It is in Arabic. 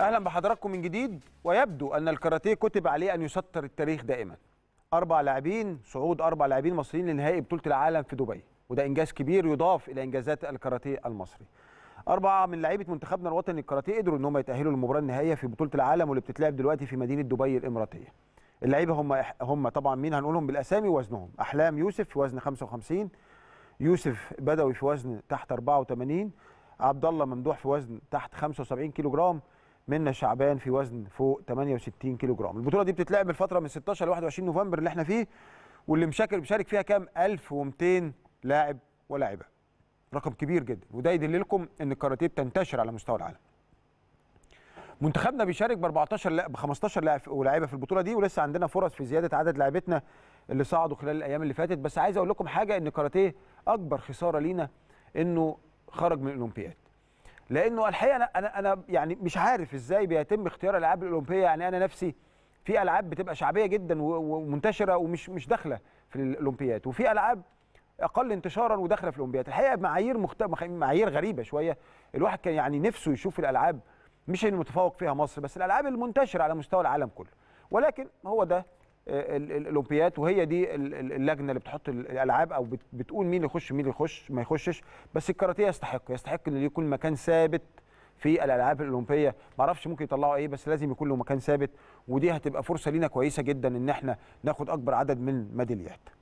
اهلا بحضراتكم من جديد ويبدو ان الكاراتيه كتب عليه ان يستر التاريخ دائما اربع لاعبين صعود اربع لاعبين مصريين لنهائي بطوله العالم في دبي وده انجاز كبير يضاف الى انجازات الكاراتيه المصري أربعة من لعيبة منتخبنا الوطني الكاراتيه قدروا إن هم يتأهلوا للمباراة النهائية في بطولة العالم واللي بتتلعب دلوقتي في مدينة دبي الإماراتية. اللعيبة هم هم طبعا مين هنقولهم بالأسامي ووزنهم، أحلام يوسف في وزن 55 يوسف بدوي في وزن تحت 84 عبد الله ممدوح في وزن تحت 75 كيلو جرام منا شعبان في وزن فوق 68 كيلو جرام البطوله دي بتتلعب الفتره من 16 ل 21 نوفمبر اللي احنا فيه واللي مشاكل بيشارك فيها كام 1200 لاعب ولاعبه رقم كبير جدا وده يدل لكم ان الكاراتيه بتنتشر على مستوى العالم منتخبنا بيشارك ب 14 لا ب 15 لاعب ولاعيبه في البطوله دي ولسه عندنا فرص في زياده عدد لاعبتنا اللي صعدوا خلال الايام اللي فاتت بس عايز اقول لكم حاجه ان الكاراتيه اكبر خساره لينا انه خرج من الاولمبياد لانه الحقيقه انا انا انا يعني مش عارف ازاي بيتم اختيار الالعاب الاولمبيه يعني انا نفسي في العاب بتبقى شعبيه جدا ومنتشره ومش مش داخله في الاولمبياد وفي العاب اقل انتشارا وداخله في الاولمبياد الحقيقه معايير مخت... معايير غريبه شويه الواحد كان يعني نفسه يشوف الالعاب مش المتفوق فيها مصر بس الالعاب المنتشره على مستوى العالم كله ولكن هو ده الاولمبيات وهي دي اللجنه اللي بتحط الالعاب او بتقول مين يخش مين يخش ما يخشش بس الكاراتيه يستحق يستحق ان يكون مكان ثابت في الالعاب الاولمبيه ما اعرفش ممكن يطلعوا ايه بس لازم يكون له مكان ثابت ودي هتبقى فرصه لينا كويسه جدا ان احنا ناخد اكبر عدد من ميداليات